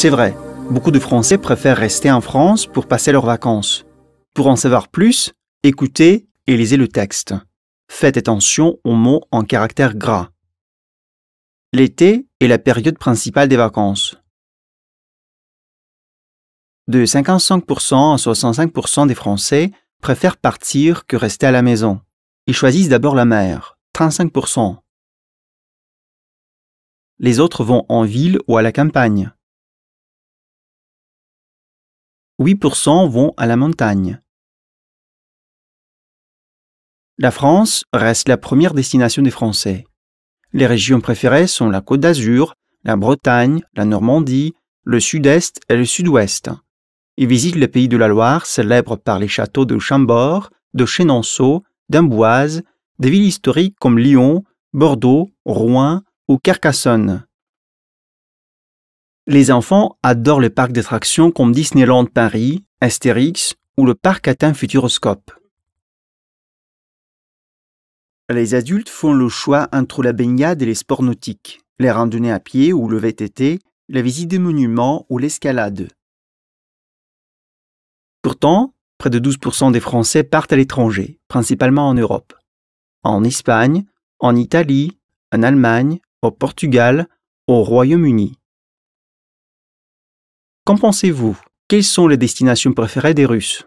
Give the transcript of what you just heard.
C'est vrai, beaucoup de Français préfèrent rester en France pour passer leurs vacances. Pour en savoir plus, écoutez et lisez le texte. Faites attention aux mots en caractère gras. L'été est la période principale des vacances. De 55% à 65% des Français préfèrent partir que rester à la maison. Ils choisissent d'abord la mer, 35%. Les autres vont en ville ou à la campagne, 8% vont à la montagne. La France reste la première destination des Français. Les régions préférées sont la Côte d'Azur, la Bretagne, la Normandie, le Sud-Est et le Sud-Ouest. Ils visitent les pays de la Loire, célèbres par les châteaux de Chambord, de Chenonceau, d'Amboise, des villes historiques comme Lyon, Bordeaux, Rouen ou Carcassonne. Les enfants adorent les parcs d'attractions comme Disneyland Paris, Astérix ou le parc Atteint Futuroscope. Les adultes font le choix entre la baignade et les sports nautiques, les randonnées à pied ou le VTT, la visite des monuments ou l'escalade. Pourtant, près de 12% des Français partent à l'étranger, principalement en Europe. En Espagne, en Italie, en Allemagne, au Portugal, au Royaume-Uni. Qu'en pensez-vous Quelles sont les destinations préférées des Russes